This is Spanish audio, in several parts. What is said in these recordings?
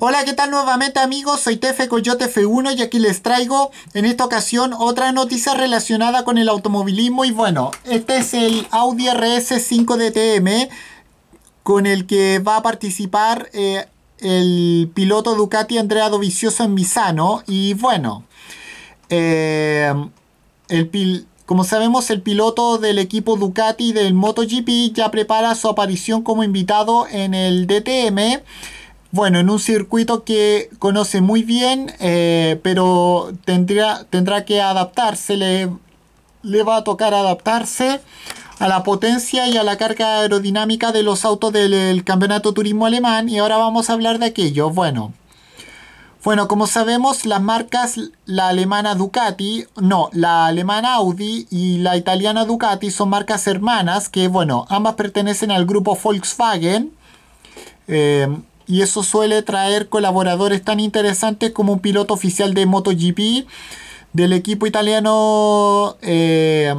Hola, ¿qué tal nuevamente amigos? Soy Tefe Coyote F1 y aquí les traigo en esta ocasión otra noticia relacionada con el automovilismo y bueno, este es el Audi RS5 DTM con el que va a participar eh, el piloto Ducati Andrea Dovizioso en Misano y bueno, eh, como sabemos, el piloto del equipo Ducati del MotoGP ya prepara su aparición como invitado en el DTM bueno, en un circuito que conoce muy bien, eh, pero tendría, tendrá que adaptarse, le, va a tocar adaptarse a la potencia y a la carga aerodinámica de los autos del, campeonato turismo alemán y ahora vamos a hablar de aquello. Bueno, bueno, como sabemos, las marcas, la alemana Ducati, no, la alemana Audi y la italiana Ducati son marcas hermanas que, bueno, ambas pertenecen al grupo Volkswagen. Eh, y eso suele traer colaboradores tan interesantes como un piloto oficial de MotoGP del equipo italiano eh,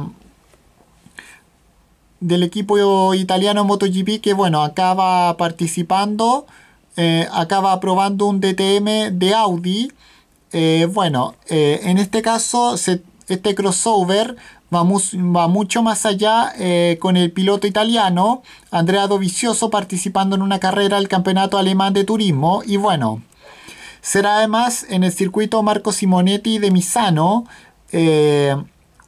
del equipo italiano MotoGP que bueno acaba participando eh, acaba aprobando un DTM de Audi eh, bueno en este caso se este crossover va, mucho más allá eh, con el piloto italiano Andrea Dovizioso participando en una carrera al Campeonato Alemán de Turismo y bueno, será además en el circuito Marco Simonetti de Misano, eh,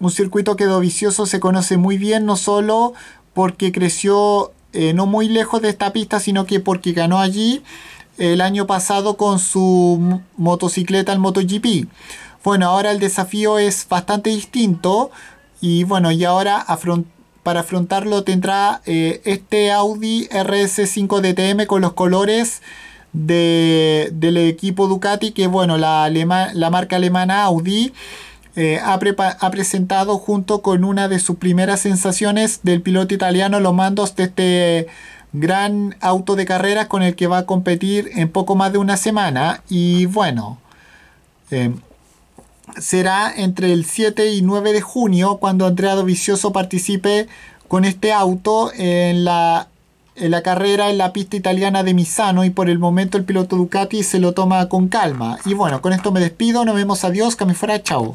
un circuito que Dovizioso se conoce muy bien, no solo porque creció eh, no muy lejos de esta pista, sino que porque ganó allí el año pasado con su motocicleta, el MotoGP. Bueno, ahora el desafío es bastante distinto y bueno, y ahora para afrontarlo tendrá eh, este Audi RS5 DTM con los colores del equipo Ducati que bueno, la, la marca alemana Audi eh, ha, presentado junto con una de sus primeras sensaciones del piloto italiano los mandos de este gran auto de carreras con el que va a competir en poco más de una semana y bueno. Eh, será entre el 7 y 9 de junio cuando Andrea vicioso participe con este auto en la, en la, carrera en la pista italiana de Misano y por el momento el piloto Ducati se lo toma con calma. Y bueno, con esto me despido, nos vemos, adiós, que me fuera, chao.